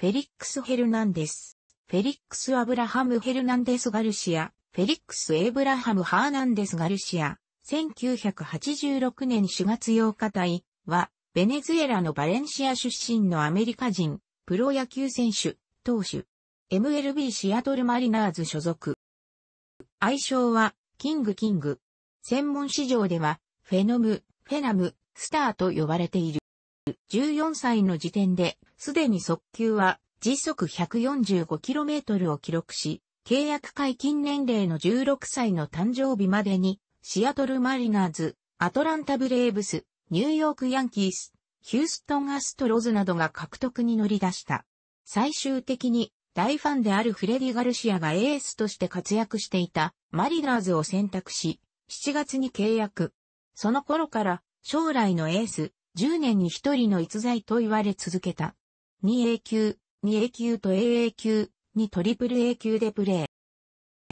フェリックス・ヘルナンデス、フェリックス・アブラハム・ヘルナンデス・ガルシア、フェリックス・エイブラハム・ハーナンデス・ガルシア、1986年4月8日隊は、ベネズエラのバレンシア出身のアメリカ人、プロ野球選手、投手、MLB シアトルマリナーズ所属。愛称は、キング・キング。専門市場では、フェノム、フェナム、スターと呼ばれている。14歳の時点で、すでに速球は時速 145km を記録し、契約解禁年齢の16歳の誕生日までに、シアトルマリナーズ、アトランタブレーブス、ニューヨークヤンキース、ヒューストンアストロズなどが獲得に乗り出した。最終的に大ファンであるフレディ・ガルシアがエースとして活躍していたマリナーズを選択し、7月に契約。その頃から将来のエース、10年に1人の逸材と言われ続けた。2A 級、2A 級と AA 級、にトリプル A 級でプレ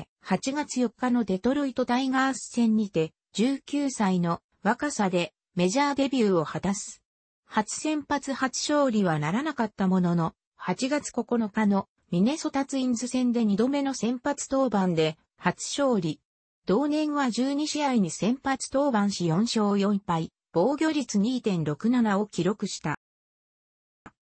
ー。8月4日のデトロイトタイガース戦にて、19歳の若さでメジャーデビューを果たす。初先発初勝利はならなかったものの、8月9日のミネソタツインズ戦で2度目の先発登板で初勝利。同年は12試合に先発登板し4勝4敗。防御率2.67を記録した。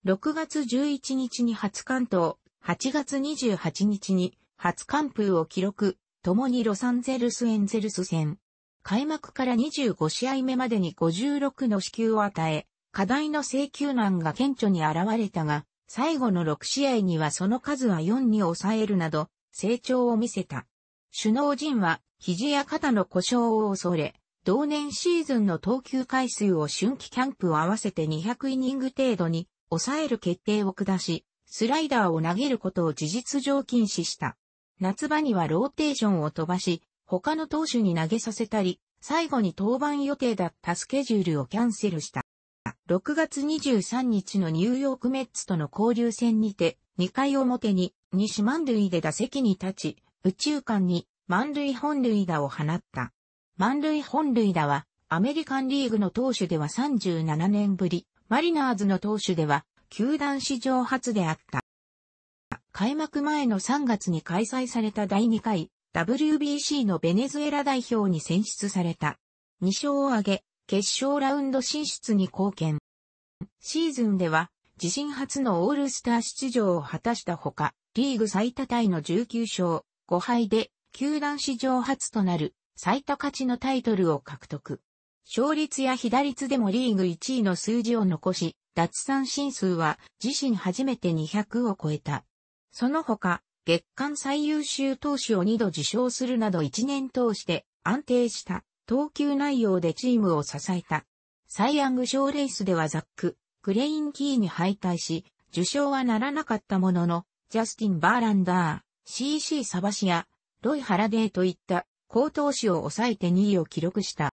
6月11日に初関東、8月28日に初完封を記録、共にロサンゼルスエンゼルス戦。開幕から25試合目までに56の支給を与え、課題の請求難が顕著に現れたが、最後の6試合にはその数は4に抑えるなど、成長を見せた。首脳陣は、肘や肩の故障を恐れ、同年シーズンの投球回数を春季キャンプを合わせて200イニング程度に抑える決定を下し、スライダーを投げることを事実上禁止した。夏場にはローテーションを飛ばし、他の投手に投げさせたり、最後に登板予定だったスケジュールをキャンセルした。6月23日のニューヨークメッツとの交流戦にて、2回表に西満塁で打席に立ち、宇宙間に満塁本塁打を放った。満塁本塁打は、アメリカンリーグの投手では37年ぶり、マリナーズの投手では、球団史上初であった。開幕前の3月に開催された第2回 WBC のベネズエラ代表に選出された。2勝を挙げ、決勝ラウンド進出に貢献。シーズンでは、自身初のオールスター出場を果たしたほか、リーグ最多タイの19勝5敗で、球団史上初となる最多勝ちのタイトルを獲得。勝率や被打率でもリーグ1位の数字を残し、奪三振数は自身初めて200を超えた。その他、月間最優秀投手を2度受賞するなど1年通して安定した投球内容でチームを支えた。サイ・ヤング賞レースではザック、クレインキーに敗退し、受賞はならなかったものの、ジャスティン・バーランダー、CC サバシア、ロイ・ハラデーといった高投手を抑えて2位を記録した。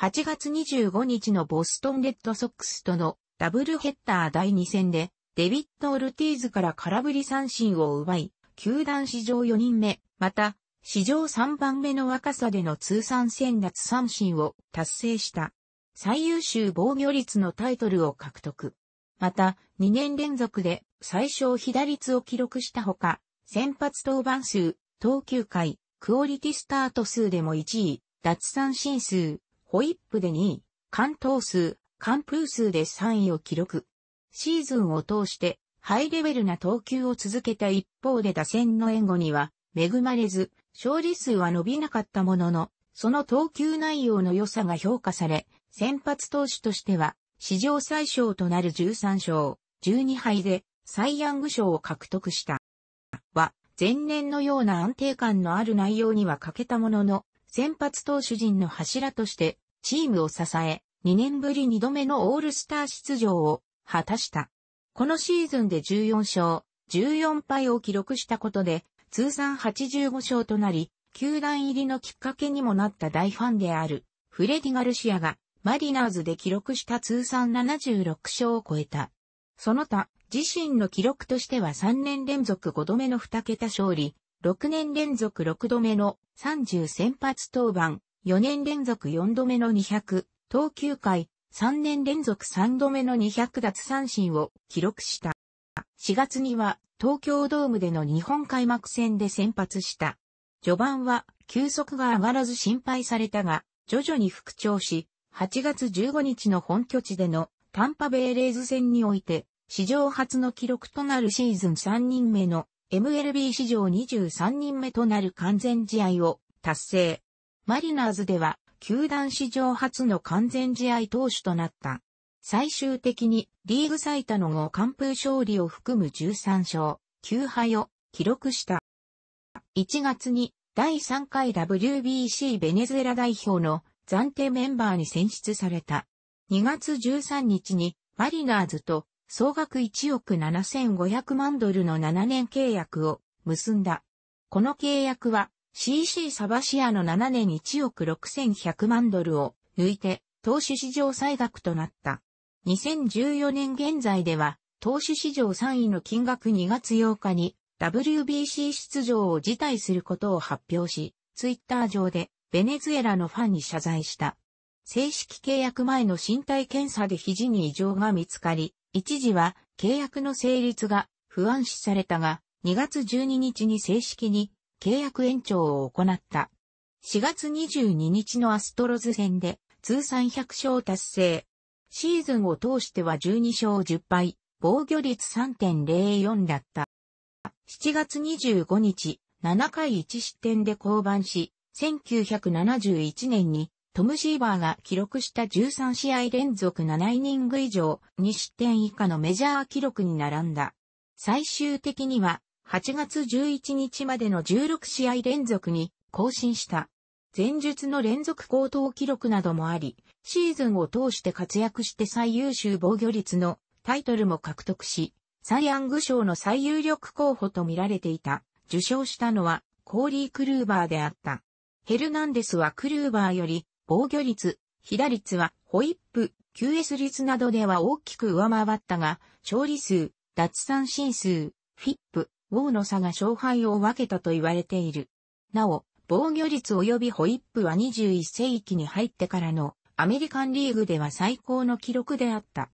8月25日のボストンレッドソックスとのダブルヘッダー第2戦で、デビッド・オルティーズから空振り三振を奪い、球団史上4人目、また、史上3番目の若さでの通算1000奪三振を達成した。最優秀防御率のタイトルを獲得。また、2年連続で最小被打率を記録したほか、先発登板数、投球回、クオリティスタート数でも1位、脱三振数、ホイップで2位、関東数、完封数で3位を記録。シーズンを通してハイレベルな投球を続けた一方で打線の援護には恵まれず、勝利数は伸びなかったものの、その投球内容の良さが評価され、先発投手としては史上最小となる13勝、12敗でサイ・ヤング賞を獲得した。前年のような安定感のある内容には欠けたものの、先発投手陣の柱としてチームを支え、2年ぶり2度目のオールスター出場を果たした。このシーズンで14勝、14敗を記録したことで、通算85勝となり、球団入りのきっかけにもなった大ファンである、フレディ・ガルシアが、マリナーズで記録した通算76勝を超えた。その他、自身の記録としては3年連続5度目の2桁勝利、6年連続6度目の30先発登板、4年連続4度目の200、投球回、3年連続3度目の200奪三振を記録した。4月には東京ドームでの日本開幕戦で先発した。序盤は球速が上がらず心配されたが、徐々に復調し、8月15日の本拠地でのタンパベイレーズ戦において史上初の記録となるシーズン3人目の MLB 史上23人目となる完全試合を達成。マリナーズでは、球団史上初の完全試合投手となった。最終的にリーグ最多の5完封勝利を含む13勝、9敗を記録した。1月に第3回 WBC ベネズエラ代表の暫定メンバーに選出された。2月13日にマリナーズと総額1億7500万ドルの7年契約を結んだ。この契約は CC サバシアの7年1億6100万ドルを抜いて投資市場最額となった。2014年現在では投資市場3位の金額2月8日に WBC 出場を辞退することを発表し、ツイッター上でベネズエラのファンに謝罪した。正式契約前の身体検査で肘に異常が見つかり、一時は契約の成立が不安視されたが、2月12日に正式に契約延長を行った。4月22日のアストロズ戦で通算100勝達成。シーズンを通しては12勝10敗、防御率3.04だった。7月25日、7回1失点で降板し、1971年にトム・シーバーが記録した13試合連続7イニング以上2失点以下のメジャー記録に並んだ。最終的には8月11日までの16試合連続に更新した。前述の連続高騰記録などもあり、シーズンを通して活躍して最優秀防御率のタイトルも獲得し、サイ・アング賞の最有力候補と見られていた。受賞したのはコーリー・クルーバーであった。ヘルナンデスはクルーバーより防御率、被打率はホイップ、QS 率などでは大きく上回ったが、勝利数、脱三振数、フィップ、ウォーの差が勝敗を分けたと言われている。なお、防御率及びホイップは21世紀に入ってからのアメリカンリーグでは最高の記録であった。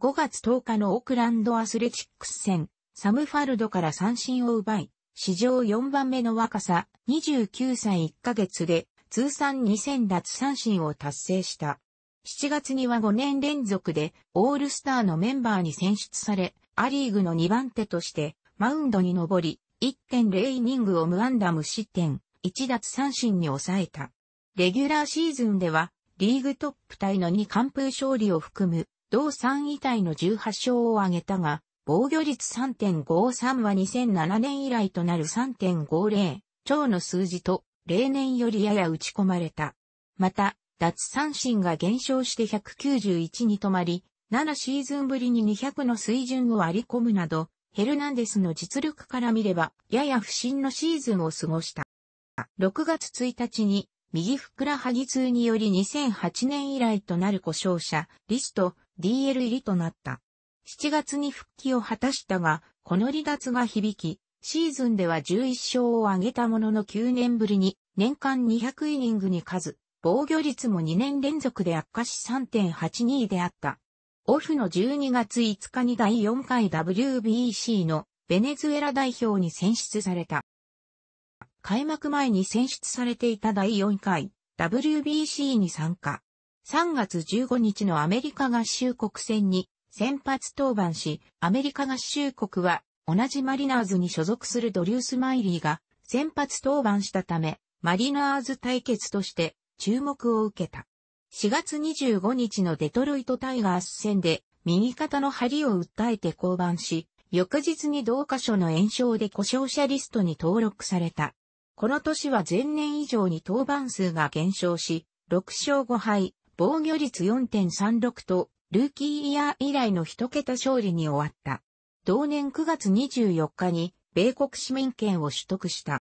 5月10日のオークランドアスレチックス戦、サムファルドから三振を奪い、史上4番目の若さ、29歳1ヶ月で通算2000奪三振を達成した。7月には5年連続でオールスターのメンバーに選出され、アリーグの2番手としてマウンドに上り、1.0イニングを無安打無失点、1奪三振に抑えた。レギュラーシーズンでは、リーグトップタイの2完封勝利を含む、同3位タイの18勝を挙げたが、防御率3.53は2007年以来となる3.50、超の数字と例年よりやや打ち込まれた。また、脱三振が減少して191に止まり、7シーズンぶりに200の水準を割り込むなど、ヘルナンデスの実力から見れば、やや不振のシーズンを過ごした。6月1日に、右ふくらはぎ痛により2008年以来となる故障者、リスト、DL 入りとなった。7月に復帰を果たしたが、この離脱が響き、シーズンでは11勝を挙げたものの9年ぶりに年間200イニングに数、防御率も2年連続で悪化し3.82であった。オフの12月5日に第4回 WBC のベネズエラ代表に選出された。開幕前に選出されていた第4回 WBC に参加。3月15日のアメリカ合衆国戦に先発登板し、アメリカ合衆国は同じマリナーズに所属するドリュース・マイリーが先発登板したため、マリナーズ対決として注目を受けた。4月25日のデトロイトタイガース戦で右肩の張りを訴えて降板し、翌日に同箇所の炎症で故障者リストに登録された。この年は前年以上に登板数が減少し、6勝5敗、防御率4.36と、ルーキーイヤー以来の一桁勝利に終わった。同年9月24日に、米国市民権を取得した。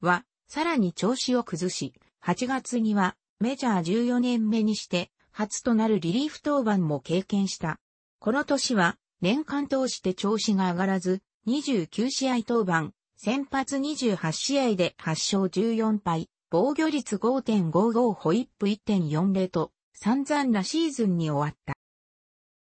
は、さらに調子を崩し、8月にはメジャー14年目にして初となるリリーフ登板も経験した。この年は年間通して調子が上がらず、29試合登板、先発28試合で8勝14敗、防御率5.55ホイップ1.40と散々なシーズンに終わっ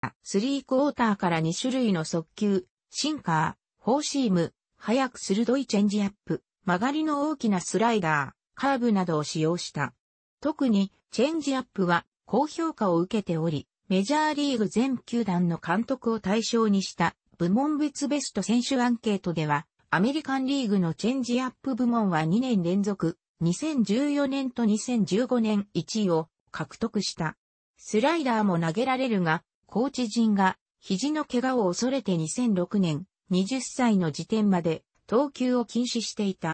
た。スリークォーターから2種類の速球、シンカー、フォーシーム、早く鋭いチェンジアップ、曲がりの大きなスライダー、カーブなどを使用した。特に、チェンジアップは高評価を受けており、メジャーリーグ全球団の監督を対象にした部門別ベスト選手アンケートでは、アメリカンリーグのチェンジアップ部門は2年連続、2014年と2015年1位を獲得した。スライダーも投げられるが、コーチ陣が肘の怪我を恐れて2006年、20歳の時点まで投球を禁止していた。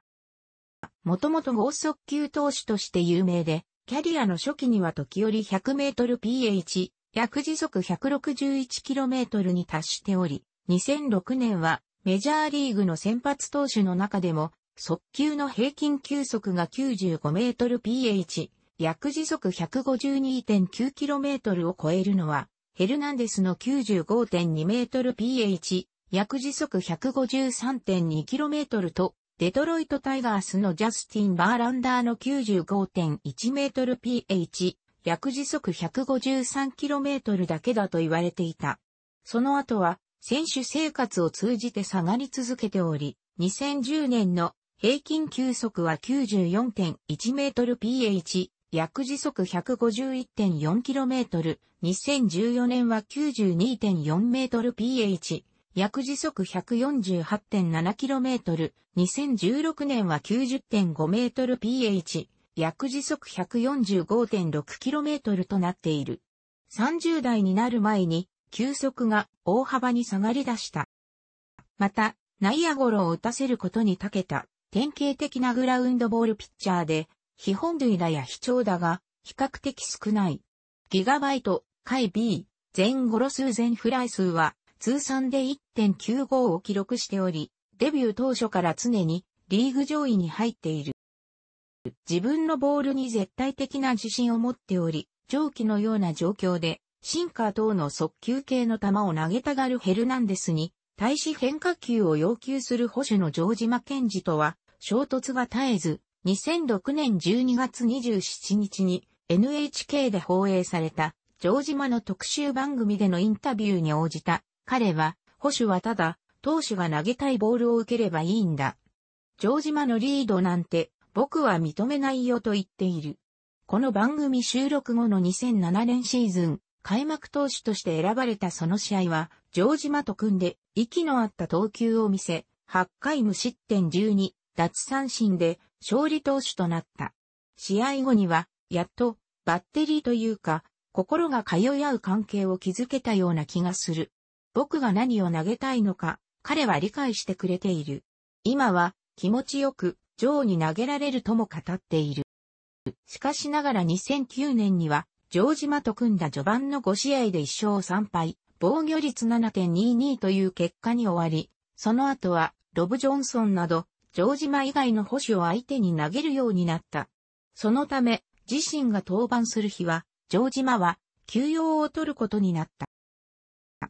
もともと豪速球投手として有名で、キャリアの初期には時折 100mPh、約時速 161km に達しており、2006年はメジャーリーグの先発投手の中でも、速球の平均球速が 95mPh、約時速 152.9km を超えるのは、ヘルナンデスの 95.2mPh、約時速 153.2km とデトロイトタイガースのジャスティン・バーランダーの95.1メートル PH、約時速1 5 3トルだけだと言われていた。その後は、選手生活を通じて下がり続けており、2010年の平均球速は94.1メートル PH、約時速1 5 1 4トル、2014年は92.4メートル PH、約時速 148.7km、2016年は 90.5mph、約時速 145.6km となっている。30代になる前に、球速が大幅に下がり出した。また、内野ゴロを打たせることに長けた、典型的なグラウンドボールピッチャーで、非本類だや非長打が比較的少ない。ギガバイト、回 B、全ゴロ数全フライ数は通算で1.95を記録しており、デビュー当初から常にリーグ上位に入っている。自分のボールに絶対的な自信を持っており、上記のような状況で、シンカー等の速球系の球を投げたがるヘルナンデスに、対し変化球を要求する保守のジョージ・マケンジとは、衝突が絶えず、2006年12月27日に NHK で放映された、ジョージマの特集番組でのインタビューに応じた彼は、保守はただ、投手が投げたいボールを受ければいいんだ。城島のリードなんて、僕は認めないよと言っている。この番組収録後の2007年シーズン、開幕投手として選ばれたその試合は、城島と組んで、息の合った投球を見せ、8回無失点12、奪三振で、勝利投手となった。試合後には、やっと、バッテリーというか、心が通い合う関係を築けたような気がする。僕が何を投げたいのか、彼は理解してくれている。今は気持ちよく、ジョーに投げられるとも語っている。しかしながら2009年には、城島と組んだ序盤の5試合で1勝3敗、防御率7.22という結果に終わり、その後は、ロブ・ジョンソンなど、城島以外の保守を相手に投げるようになった。そのため、自身が登板する日は、城島は、休養を取ることになった。